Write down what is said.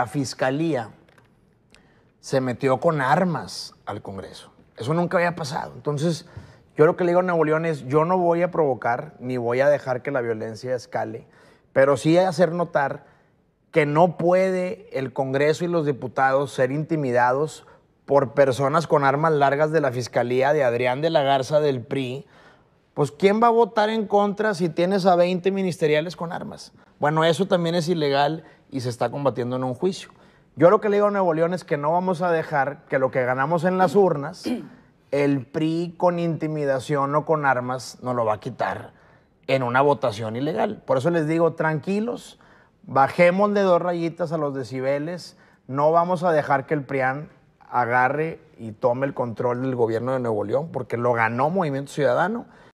la fiscalía se metió con armas al Congreso. Eso nunca había pasado. Entonces, yo lo que le digo a Nuevo es, yo no voy a provocar ni voy a dejar que la violencia escale, pero sí hacer notar que no puede el Congreso y los diputados ser intimidados por personas con armas largas de la Fiscalía de Adrián de la Garza del PRI. Pues ¿quién va a votar en contra si tienes a 20 ministeriales con armas? Bueno, eso también es ilegal y se está combatiendo en un juicio. Yo lo que le digo a Nuevo León es que no vamos a dejar que lo que ganamos en las urnas, el PRI con intimidación o con armas nos lo va a quitar en una votación ilegal. Por eso les digo, tranquilos, bajemos de dos rayitas a los decibeles, no vamos a dejar que el PRIAN agarre y tome el control del gobierno de Nuevo León, porque lo ganó Movimiento Ciudadano